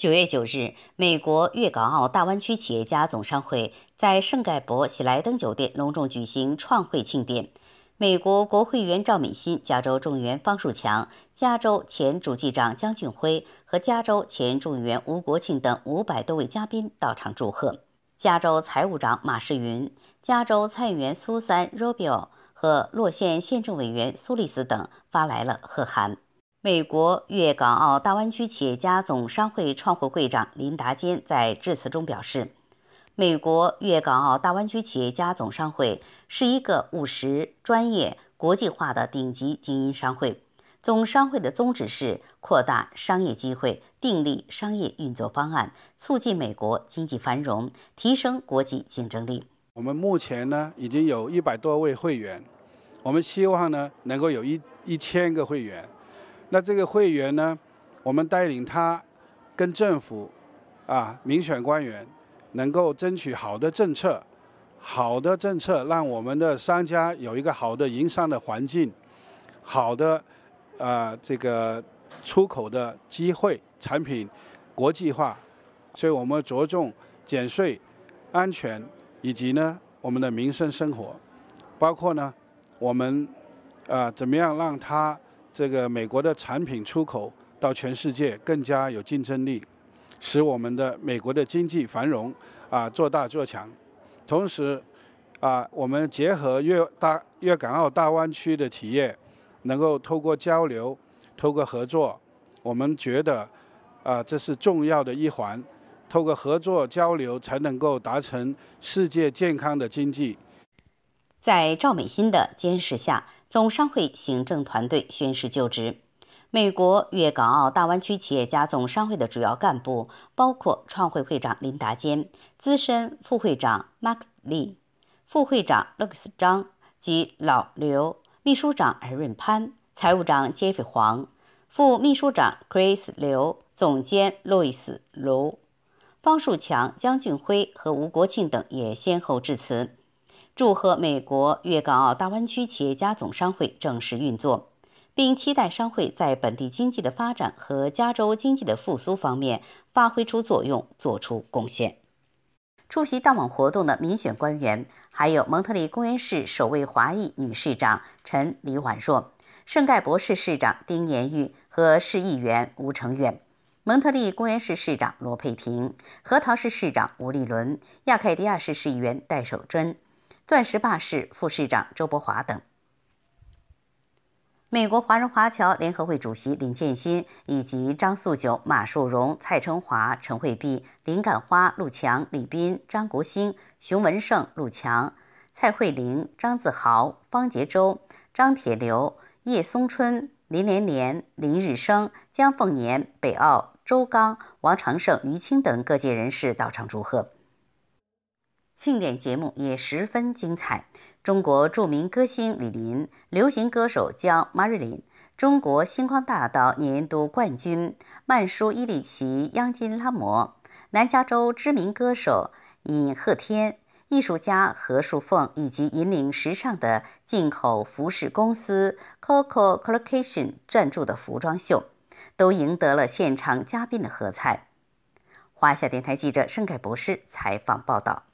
九月九日，美国粤港澳大湾区企业家总商会在圣盖博喜来登酒店隆重举行创会庆典。美国国会议员赵美欣、加州众议员方树强、加州前主计长江俊辉和加州前众议员吴国庆等五百多位嘉宾到场祝贺。加州财务长马世云、加州参议员苏珊·罗比奥和洛县县政委员苏利斯等发来了贺函。美国粤港澳大湾区企业家总商会创会会长林达坚在致辞中表示：“美国粤港澳大湾区企业家总商会是一个务实、专业、国际化的顶级精英商会。总商会的宗旨是扩大商业机会，订立商业运作方案，促进美国经济繁荣，提升国际竞争力。我们目前呢已经有一百多位会员，我们希望呢能够有一一千个会员。”那这个会员呢，我们带领他跟政府啊民选官员，能够争取好的政策，好的政策让我们的商家有一个好的营商的环境，好的啊这个出口的机会，产品国际化，所以我们着重减税、安全以及呢我们的民生生活，包括呢我们啊怎么样让他。这个美国的产品出口到全世界更加有竞争力，使我们的美国的经济繁荣啊做大做强。同时啊，我们结合粤大粤港澳大湾区的企业，能够透过交流、透过合作，我们觉得啊这是重要的一环。透过合作交流，才能够达成世界健康的经济。在赵美心的监视下，总商会行政团队宣誓就职。美国粤港澳大湾区企业家总商会的主要干部包括创会会长林达坚、资深副会长 m a x Lee、副会长 l u c a s 张及老刘、秘书长尔润潘、财务长 Jeff 黄、副秘书长 Grace 刘、总监 Louis 卢、方树强、江俊辉和吴国庆等也先后致辞。祝贺美国粤港澳大湾区企业家总商会正式运作，并期待商会在本地经济的发展和加州经济的复苏方面发挥出作用，做出贡献。出席当晚活动的民选官员还有蒙特利公园市首位华裔女市长陈李婉若、圣盖博士市长丁延玉和市议员吴成远、蒙特利公园市市长罗佩婷、核桃市市长吴立伦、亚凯迪亚市市议员戴守真。钻石坝市副市长周伯华等，美国华人华侨联合会主席林建新，以及张素九、马树荣、蔡春华、陈惠碧、林感花、陆强、李斌、张国兴、熊文胜、陆强、蔡慧玲、张子豪、方杰洲、张铁流、叶松春、林连连、林日生、江凤年、北澳周刚、王长胜、于青等各界人士到场祝贺。庆典节目也十分精彩。中国著名歌星李林、流行歌手 i l y 琳、中国星光大道年度冠军曼殊·伊里奇·央金拉摩、南加州知名歌手尹鹤天、艺术家何树凤，以及引领时尚的进口服饰公司 Coco Collection 赞助的服装秀，都赢得了现场嘉宾的喝彩。华夏电台记者盛凯博士采访报道。